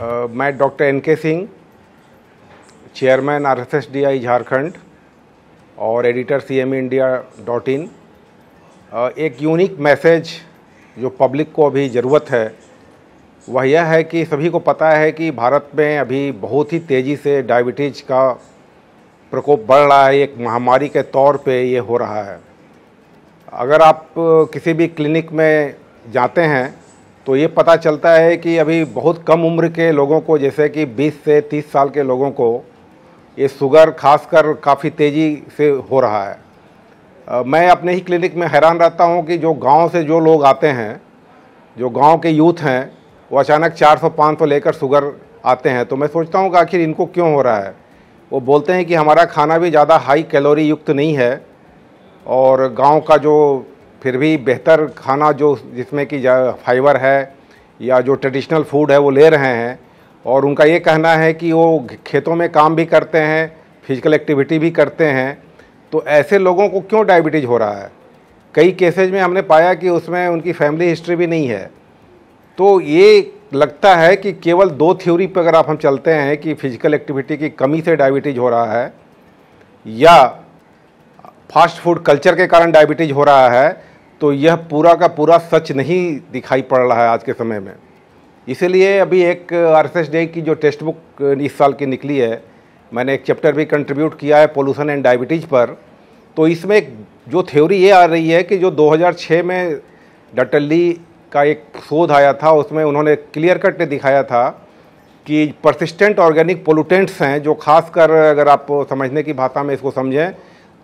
मैं doctor N K Singh chairman R S S D I Jharkhand और editor C M India dot in एक unique message जो public को अभी ज़रूरत है वह यह है कि सभी को पता है कि भारत में अभी बहुत ही तेज़ी से डायबिटीज़ का प्रकोप बढ़ रहा है एक महामारी के तौर पे ये हो रहा है अगर आप किसी भी क्लिनिक में जाते हैं तो ये पता चलता है कि अभी बहुत कम उम्र के लोगों को जैसे कि 20 से 30 साल के लोगों को ये शुगर खासकर काफ़ी तेज़ी से हो रहा है मैं अपने ही क्लिनिक में हैरान रहता हूँ कि जो गांव से जो लोग आते हैं जो गांव के यूथ हैं वो अचानक 400-500 लेकर शुगर आते हैं तो मैं सोचता हूँ कि आखिर इनको क्यों हो रहा है वो बोलते हैं कि हमारा खाना भी ज़्यादा हाई कैलोरी युक्त नहीं है और गांव का जो फिर भी बेहतर खाना जो जिसमें कि फाइबर है या जो ट्रेडिशनल फूड है वो ले रहे हैं और उनका ये कहना है कि वो खेतों में काम भी करते हैं फिजिकल एक्टिविटी भी करते हैं तो ऐसे लोगों को क्यों डायबिटीज़ हो रहा है कई केसेज में हमने पाया कि उसमें उनकी फैमिली हिस्ट्री भी नहीं है तो ये लगता है कि केवल दो थ्योरी पर अगर आप हम चलते हैं कि फिजिकल एक्टिविटी की कमी से डायबिटीज़ हो रहा है या फास्ट फूड कल्चर के कारण डायबिटीज हो रहा है तो यह पूरा का पूरा सच नहीं दिखाई पड़ रहा है आज के समय में इसीलिए अभी एक आर डे की जो टेक्स्ट बुक इस साल की निकली है मैंने एक चैप्टर भी कंट्रीब्यूट किया है पोल्यूशन एंड डायबिटीज़ पर तो इसमें जो थ्योरी ये आ रही है कि जो 2006 में डॉक्टर ली का एक शोध आया था उसमें उन्होंने क्लियर कट ने दिखाया था कि परसिस्टेंट ऑर्गेनिक पोलूटेंट्स हैं जो खासकर अगर आप समझने की भाषा में इसको समझें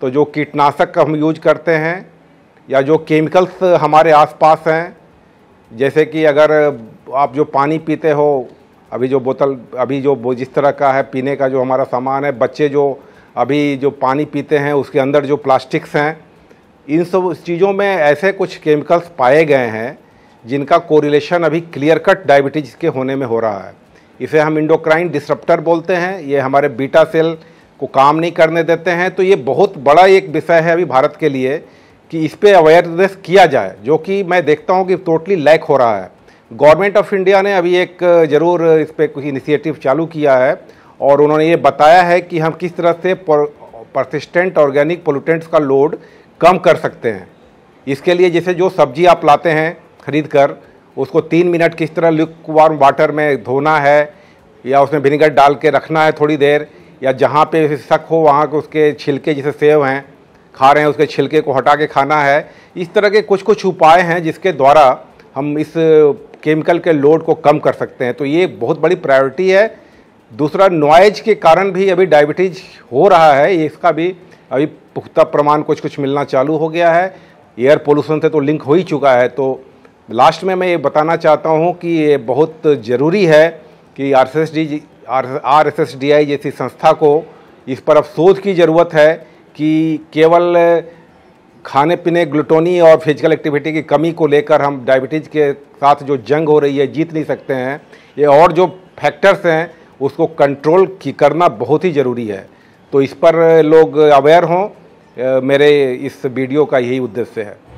तो जो कीटनाशक हम यूज करते हैं या जो केमिकल्स हमारे आसपास हैं जैसे कि अगर आप जो पानी पीते हो अभी जो बोतल अभी जो जिस तरह का है पीने का जो हमारा सामान है बच्चे जो अभी जो पानी पीते हैं उसके अंदर जो प्लास्टिक्स हैं इन सब चीज़ों में ऐसे कुछ केमिकल्स पाए गए हैं जिनका कोरिलेशन अभी क्लियर कट डायबिटीज़ के होने में हो रहा है इसे हम इंडोक्राइन डिसरप्टर बोलते हैं ये हमारे बीटा सेल को काम नहीं करने देते हैं तो ये बहुत बड़ा एक विषय है अभी भारत के लिए कि इस पर अवेयरनेस किया जाए जो कि मैं देखता हूँ कि टोटली लैक हो रहा है गवर्नमेंट ऑफ इंडिया ने अभी एक ज़रूर इस पर कुछ इनिशिएटिव चालू किया है और उन्होंने ये बताया है कि हम किस तरह से परसिस्टेंट ऑर्गेनिक पोलूटेंट्स का लोड कम कर सकते हैं इसके लिए जैसे जो सब्जी आप लाते हैं खरीद कर उसको तीन मिनट किस तरह लिक वार्म वाटर में धोना है या उसमें विनेगर डाल के रखना है थोड़ी देर या जहाँ पे शक हो वहाँ के उसके छिलके जैसे सेव हैं खा रहे हैं उसके छिलके को हटा के खाना है इस तरह के कुछ कुछ उपाय हैं जिसके द्वारा हम इस केमिकल के लोड को कम कर सकते हैं तो ये बहुत बड़ी प्रायोरिटी है दूसरा नॉइज के कारण भी अभी डायबिटीज हो रहा है इसका भी अभी पुख्ता प्रमाण कुछ कुछ मिलना चालू हो गया है एयर पोल्यूशन से तो लिंक हो ही चुका है तो लास्ट में मैं ये बताना चाहता हूँ कि ये बहुत ज़रूरी है कि R D R S S D I जैसी संस्था को इस पर अब सोच की ज़रूरत है कि केवल खाने पीने ग्लूटोनी और फिजिकल एक्टिविटी की कमी को लेकर हम डायबिटीज़ के साथ जो जंग हो रही है जीत नहीं सकते हैं ये और जो फैक्टर्स हैं उसको कंट्रोल की करना बहुत ही ज़रूरी है तो इस पर लोग अवेयर हों मेरे इस वीडियो का यही उद्देश्य है